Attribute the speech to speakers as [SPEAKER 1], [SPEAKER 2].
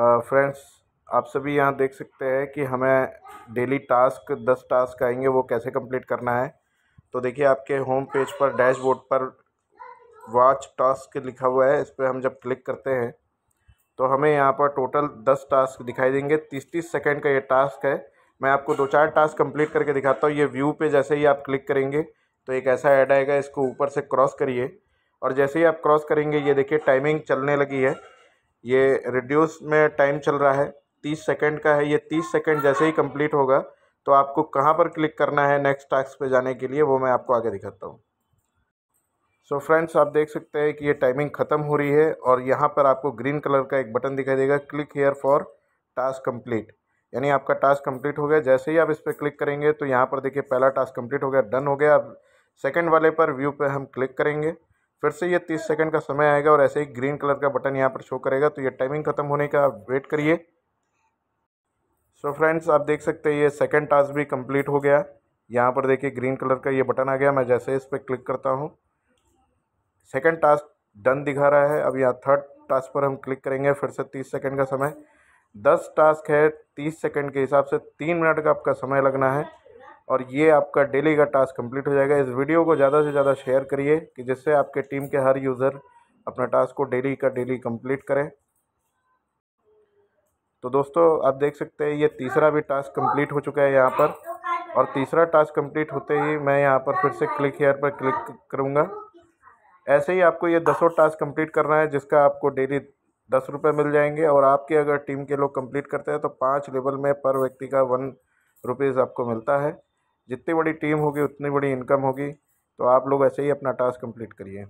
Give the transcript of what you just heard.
[SPEAKER 1] friends आप सभी यहाँ देख सकते हैं कि हमें डेली टास्क दस टास्क आएंगे वो कैसे कंप्लीट करना है तो देखिए आपके होम पेज पर डैशबोर्ड पर वॉच टास्क लिखा हुआ है इस पर हम जब क्लिक करते हैं तो हमें यहाँ पर टोटल दस टास्क दिखाई देंगे तीस तीस सेकेंड का ये टास्क है मैं आपको दो चार टास्क कंप्लीट करके दिखाता हूँ ये व्यू पे जैसे ही आप क्लिक करेंगे तो एक ऐसा ऐड आएगा इसको ऊपर से क्रॉस करिए और जैसे ही आप क्रॉस करेंगे ये देखिए टाइमिंग चलने लगी है ये रिड्यूस में टाइम चल रहा है तीस सेकेंड का है ये तीस सेकेंड जैसे ही कंप्लीट होगा तो आपको कहाँ पर क्लिक करना है नेक्स्ट टास्क पे जाने के लिए वो मैं आपको आगे दिखाता हूँ सो so फ्रेंड्स आप देख सकते हैं कि ये टाइमिंग ख़त्म हो रही है और यहाँ पर आपको ग्रीन कलर का एक बटन दिखाई देगा click here for task complete यानी आपका टास्क कंप्लीट हो गया जैसे ही आप इस पर क्लिक करेंगे तो यहाँ पर देखिए पहला टास्क कंप्लीट हो गया डन हो गया अब सेकेंड वाले पर व्यू पर हम क्लिक करेंगे फिर से ये तीस सेकेंड का समय आएगा और ऐसे ही ग्रीन कलर का बटन यहाँ पर शो करेगा तो ये टाइमिंग ख़त्म होने का आप वेट करिए सो फ्रेंड्स आप देख सकते हैं ये सेकेंड टास्क भी कंप्लीट हो गया यहाँ पर देखिए ग्रीन कलर का ये बटन आ गया मैं जैसे इस पर क्लिक करता हूँ सेकेंड टास्क डन दिखा रहा है अब यहाँ थर्ड टास्क पर हम क्लिक करेंगे फिर से तीस सेकेंड का समय दस टास्क है तीस सेकेंड के हिसाब से तीन मिनट का आपका समय लगना है और ये आपका डेली का टास्क कंप्लीट हो जाएगा इस वीडियो को ज़्यादा से ज़्यादा शेयर करिए कि जिससे आपके टीम के हर यूज़र अपना टास्क को डेली का डेली कंप्लीट करें तो दोस्तों आप देख सकते हैं ये तीसरा भी टास्क कंप्लीट हो चुका है यहाँ पर और तीसरा टास्क कंप्लीट होते ही मैं यहाँ पर फिर से क्लिक हेयर पर क्लिक करूँगा ऐसे ही आपको ये दसों टास्क कंप्लीट करना है जिसका आपको डेली दस रुपये मिल जाएंगे और आपके अगर टीम के लोग कंप्लीट करते हैं तो पाँच लेवल में पर व्यक्ति का वन रुपीज़ आपको मिलता है जितनी बड़ी टीम होगी उतनी बड़ी इनकम होगी तो आप लोग ऐसे ही अपना टास्क कंप्लीट करिए